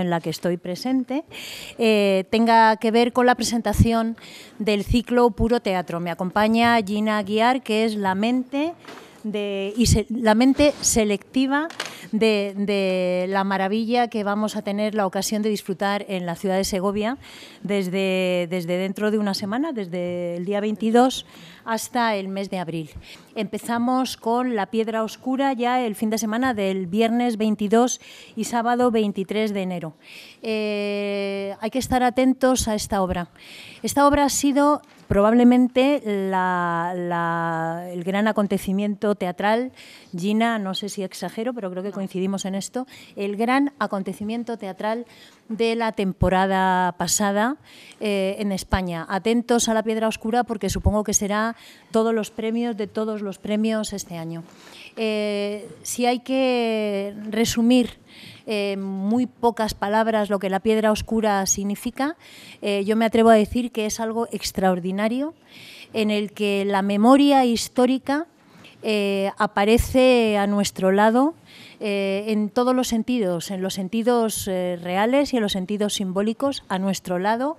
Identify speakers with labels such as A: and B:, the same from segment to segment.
A: en la que estoy presente, eh, tenga que ver con la presentación del ciclo Puro Teatro. Me acompaña Gina Aguiar, que es la mente, de, la mente selectiva de, la maravilla que vamos a tener la ocasión de disfrutar en la ciudad de Segovia desde, desde dentro de una semana, desde el día 22 hasta el mes de abril. Empezamos con la piedra oscura ya el fin de semana del viernes 22 y sábado 23 de enero. Eh, hay que estar atentos a esta obra. Esta obra ha sido probablemente el gran acontecimiento teatral, Gina, no sé si exagero, pero creo que coincidimos en esto, el gran acontecimiento teatral de la temporada pasada eh, en España. Atentos a la piedra oscura porque supongo que será todos los premios de todos los premios este año. Eh, si hay que resumir eh, muy pocas palabras lo que la piedra oscura significa, eh, yo me atrevo a decir que es algo extraordinario en el que la memoria histórica eh, aparece a nuestro lado eh, en todos los sentidos, en los sentidos eh, reales y en los sentidos simbólicos, a nuestro lado,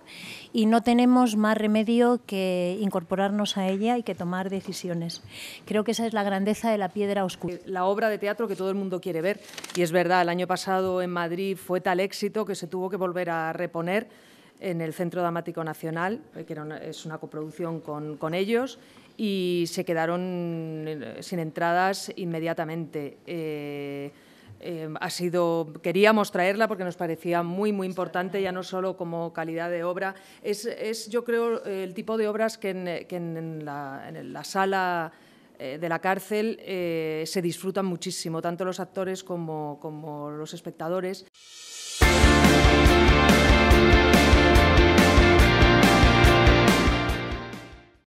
A: y no tenemos más remedio que incorporarnos a ella y que tomar decisiones. Creo que esa es la grandeza de la piedra
B: oscura. La obra de teatro que todo el mundo quiere ver, y es verdad, el año pasado en Madrid fue tal éxito que se tuvo que volver a reponer en el Centro Dramático Nacional, eh, que es una coproducción con, ellos, y se quedaron eh, sin entradas inmediatamente. Eh, ha sido, queríamos traerla porque nos parecía muy, muy importante, ya no solo como calidad de obra. Es, yo creo, el tipo de obras que en, la, sala de la cárcel se disfrutan muchísimo, tanto los actores como, como los espectadores.